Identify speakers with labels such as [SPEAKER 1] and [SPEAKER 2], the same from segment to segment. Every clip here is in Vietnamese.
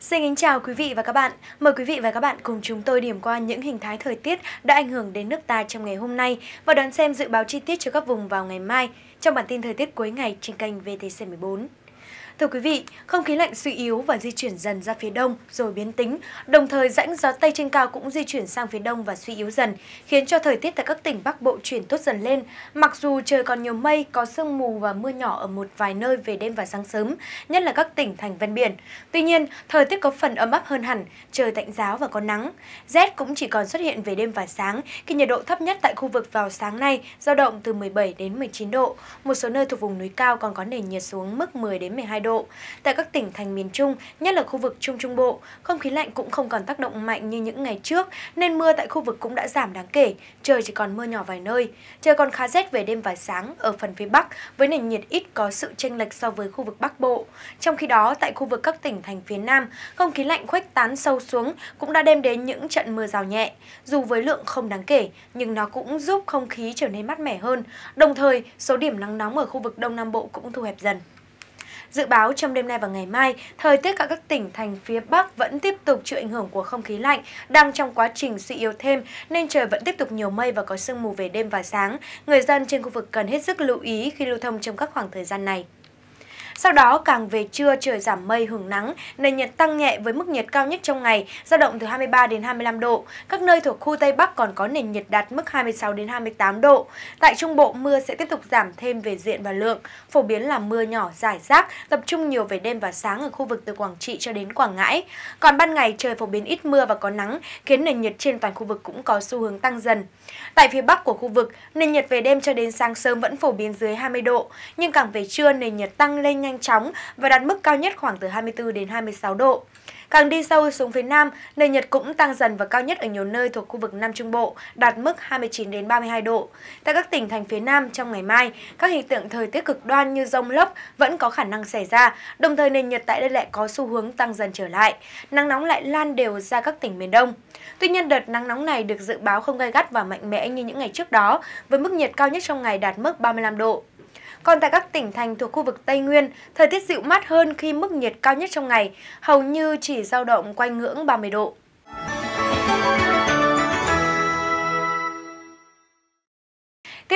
[SPEAKER 1] Xin kính chào quý vị và các bạn. Mời quý vị và các bạn cùng chúng tôi điểm qua những hình thái thời tiết đã ảnh hưởng đến nước ta trong ngày hôm nay và đón xem dự báo chi tiết cho các vùng vào ngày mai trong bản tin thời tiết cuối ngày trên kênh VTC14. Thưa quý vị, không khí lạnh suy yếu và di chuyển dần ra phía đông rồi biến tính, đồng thời rãnh gió Tây trên cao cũng di chuyển sang phía đông và suy yếu dần, khiến cho thời tiết tại các tỉnh Bắc Bộ chuyển tốt dần lên. Mặc dù trời còn nhiều mây, có sương mù và mưa nhỏ ở một vài nơi về đêm và sáng sớm, nhất là các tỉnh thành ven biển. Tuy nhiên, thời tiết có phần ấm áp hơn hẳn, trời tạnh giáo và có nắng. Rét cũng chỉ còn xuất hiện về đêm và sáng, khi nhiệt độ thấp nhất tại khu vực vào sáng nay dao động từ 17 đến 19 độ. Một số nơi thuộc vùng núi cao còn có nền nhiệt xuống mức 10 đến 12 độ độ. Tại các tỉnh thành miền Trung, nhất là khu vực Trung Trung Bộ, không khí lạnh cũng không còn tác động mạnh như những ngày trước, nên mưa tại khu vực cũng đã giảm đáng kể, trời chỉ còn mưa nhỏ vài nơi. Trời còn khá rét về đêm và sáng ở phần phía Bắc, với nền nhiệt ít có sự chênh lệch so với khu vực Bắc Bộ. Trong khi đó, tại khu vực các tỉnh thành phía Nam, không khí lạnh khuếch tán sâu xuống cũng đã đem đến những trận mưa rào nhẹ. Dù với lượng không đáng kể, nhưng nó cũng giúp không khí trở nên mát mẻ hơn. Đồng thời, số điểm nắng nóng ở khu vực Đông Nam Bộ cũng thu hẹp dần. Dự báo trong đêm nay và ngày mai, thời tiết cả các tỉnh thành phía Bắc vẫn tiếp tục chịu ảnh hưởng của không khí lạnh, đang trong quá trình suy yếu thêm nên trời vẫn tiếp tục nhiều mây và có sương mù về đêm và sáng. Người dân trên khu vực cần hết sức lưu ý khi lưu thông trong các khoảng thời gian này. Sau đó càng về trưa trời giảm mây hưởng nắng, nền nhiệt tăng nhẹ với mức nhiệt cao nhất trong ngày dao động từ 23 đến 25 độ. Các nơi thuộc khu Tây Bắc còn có nền nhiệt đạt mức 26 đến 28 độ. Tại Trung Bộ mưa sẽ tiếp tục giảm thêm về diện và lượng, phổ biến là mưa nhỏ rải rác, tập trung nhiều về đêm và sáng ở khu vực từ Quảng Trị cho đến Quảng Ngãi. Còn ban ngày trời phổ biến ít mưa và có nắng, khiến nền nhiệt trên toàn khu vực cũng có xu hướng tăng dần. Tại phía Bắc của khu vực, nền nhiệt về đêm cho đến sáng sớm vẫn phổ biến dưới 20 độ, nhưng càng về trưa nền nhiệt tăng lên nhanh nhanh chóng và đạt mức cao nhất khoảng từ 24 đến 26 độ. Càng đi sâu xuống phía Nam, nền nhiệt cũng tăng dần và cao nhất ở nhiều nơi thuộc khu vực Nam Trung Bộ, đạt mức 29 đến 32 độ. Tại các tỉnh thành phía Nam trong ngày mai, các hiện tượng thời tiết cực đoan như rông lốc vẫn có khả năng xảy ra, đồng thời nền nhiệt tại đây lại có xu hướng tăng dần trở lại. Nắng nóng lại lan đều ra các tỉnh miền Đông. Tuy nhiên đợt nắng nóng này được dự báo không gai gắt và mạnh mẽ như những ngày trước đó, với mức nhiệt cao nhất trong ngày đạt mức 35 độ. Còn tại các tỉnh thành thuộc khu vực Tây Nguyên, thời tiết dịu mát hơn khi mức nhiệt cao nhất trong ngày hầu như chỉ dao động quanh ngưỡng 30 độ.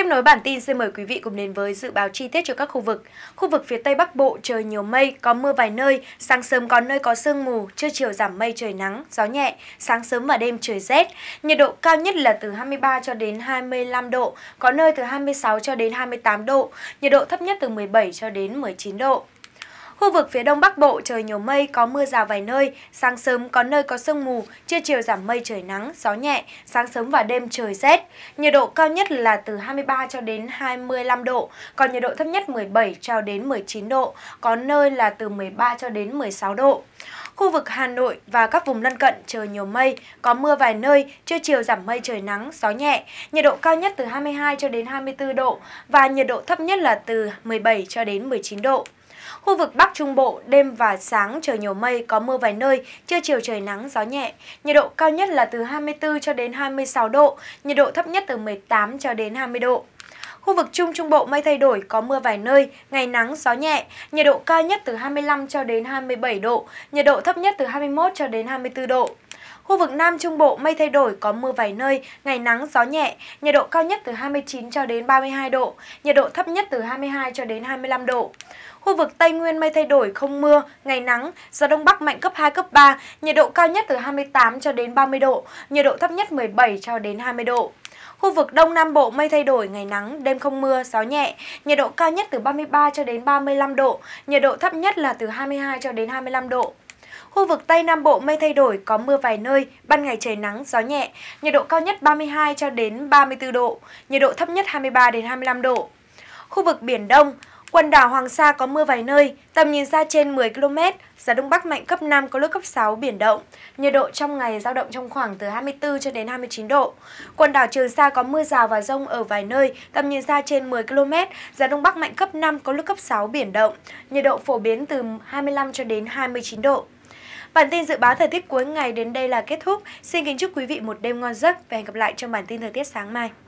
[SPEAKER 1] Tiếp nối bản tin, xin mời quý vị cùng đến với dự báo chi tiết cho các khu vực. Khu vực phía Tây Bắc Bộ trời nhiều mây, có mưa vài nơi, sáng sớm có nơi có sương mù, trưa chiều giảm mây trời nắng, gió nhẹ, sáng sớm và đêm trời rét. Nhiệt độ cao nhất là từ 23 cho đến 25 độ, có nơi từ 26 cho đến 28 độ, nhiệt độ thấp nhất từ 17 cho đến 19 độ. Khu vực phía đông bắc bộ trời nhiều mây, có mưa rào vài nơi, sáng sớm có nơi có sương mù, trưa chiều giảm mây trời nắng, gió nhẹ, sáng sớm và đêm trời rét. Nhiệt độ cao nhất là từ 23 cho đến 25 độ, còn nhiệt độ thấp nhất 17 cho đến 19 độ, có nơi là từ 13 cho đến 16 độ. Khu vực Hà Nội và các vùng lân cận trời nhiều mây, có mưa vài nơi, trưa chiều giảm mây trời nắng, gió nhẹ, nhiệt độ cao nhất từ 22 cho đến 24 độ và nhiệt độ thấp nhất là từ 17 cho đến 19 độ. Khu vực Bắc Trung Bộ, đêm và sáng trời nhiều mây, có mưa vài nơi, trưa chiều trời nắng, gió nhẹ. Nhiệt độ cao nhất là từ 24 cho đến 26 độ, nhiệt độ thấp nhất từ 18 cho đến 20 độ. Khu vực Trung Trung Bộ mây thay đổi, có mưa vài nơi, ngày nắng, gió nhẹ, nhiệt độ cao nhất từ 25 cho đến 27 độ, nhiệt độ thấp nhất từ 21 cho đến 24 độ. Khu vực Nam Trung Bộ mây thay đổi có mưa vài nơi, ngày nắng gió nhẹ, nhiệt độ cao nhất từ 29 cho đến 32 độ, nhiệt độ thấp nhất từ 22 cho đến 25 độ. Khu vực Tây Nguyên mây thay đổi không mưa, ngày nắng, gió đông bắc mạnh cấp 2 cấp 3, nhiệt độ cao nhất từ 28 cho đến 30 độ, nhiệt độ thấp nhất 17 cho đến 20 độ. Khu vực Đông Nam Bộ mây thay đổi, ngày nắng, đêm không mưa, gió nhẹ, nhiệt độ cao nhất từ 33 cho đến 35 độ, nhiệt độ thấp nhất là từ 22 cho đến 25 độ. Khu vực Tây Nam Bộ mây thay đổi, có mưa vài nơi, ban ngày trời nắng, gió nhẹ, nhiệt độ cao nhất 32 cho đến 34 độ, nhiệt độ thấp nhất 23 đến 25 độ. Khu vực Biển Đông, quần đảo Hoàng Sa có mưa vài nơi, tầm nhìn xa trên 10 km, gió Đông Bắc mạnh cấp 5 có lúc cấp 6 biển động, nhiệt độ trong ngày giao động trong khoảng từ 24 cho đến 29 độ. Quần đảo Trường Sa có mưa rào và rông ở vài nơi, tầm nhìn xa trên 10 km, gió Đông Bắc mạnh cấp 5 có lúc cấp 6 biển động, nhiệt độ phổ biến từ 25 cho đến 29 độ. Bản tin dự báo thời tiết cuối ngày đến đây là kết thúc. Xin kính chúc quý vị một đêm ngon giấc và hẹn gặp lại trong bản tin thời tiết sáng mai.